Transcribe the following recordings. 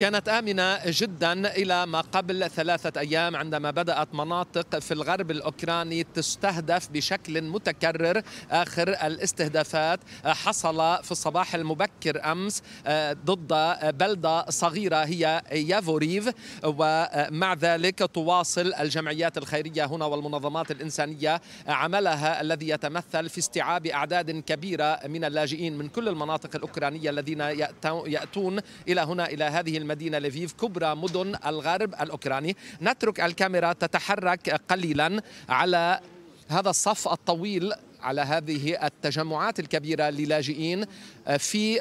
كانت آمنة جدا إلى ما قبل ثلاثة أيام عندما بدأت مناطق في الغرب الأوكراني تستهدف بشكل متكرر آخر الاستهدافات حصل في الصباح المبكر أمس آه، ضد بلدة صغيرة هي يافوريف ومع ذلك تواصل الجمعيات الخيرية هنا والمنظمات الإنسانية عملها الذي يتمثل في استيعاب أعداد كبيرة من اللاجئين من كل المناطق الأوكرانية الذين يأتون إلى هنا إلى هذه المدينة لفيف كبرى مدن الغرب الأوكراني نترك الكاميرا تتحرك قليلا على هذا الصف الطويل على هذه التجمعات الكبيرة للاجئين في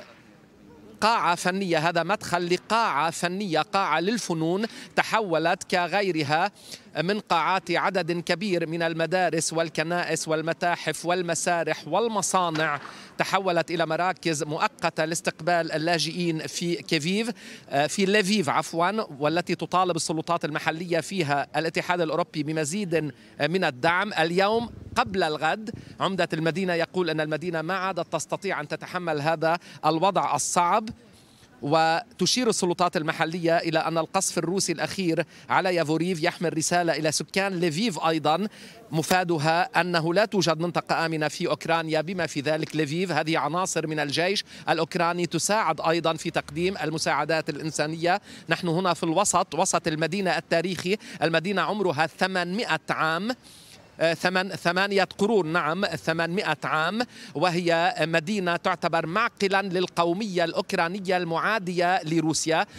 قاعة فنية هذا مدخل لقاعة فنية قاعة للفنون تحولت كغيرها من قاعات عدد كبير من المدارس والكنائس والمتاحف والمسارح والمصانع تحولت إلى مراكز مؤقتة لاستقبال اللاجئين في كيفيف آه، في ليفيف عفوا والتي تطالب السلطات المحلية فيها الاتحاد الأوروبي بمزيد آه، من الدعم اليوم قبل الغد عمدة المدينة يقول أن المدينة ما عادت تستطيع أن تتحمل هذا الوضع الصعب وتشير السلطات المحلية إلى أن القصف الروسي الأخير على يافوريف يحمل رسالة إلى سكان ليفيف أيضا مفادها أنه لا توجد منطقة آمنة في أوكرانيا بما في ذلك ليفيف هذه عناصر من الجيش الأوكراني تساعد أيضا في تقديم المساعدات الإنسانية نحن هنا في الوسط وسط المدينة التاريخي المدينة عمرها 800 عام آه، ثمان ثمانية قرون نعم ثمانمائة عام وهي مدينة تعتبر معقلا للقومية الأوكرانية المعادية لروسيا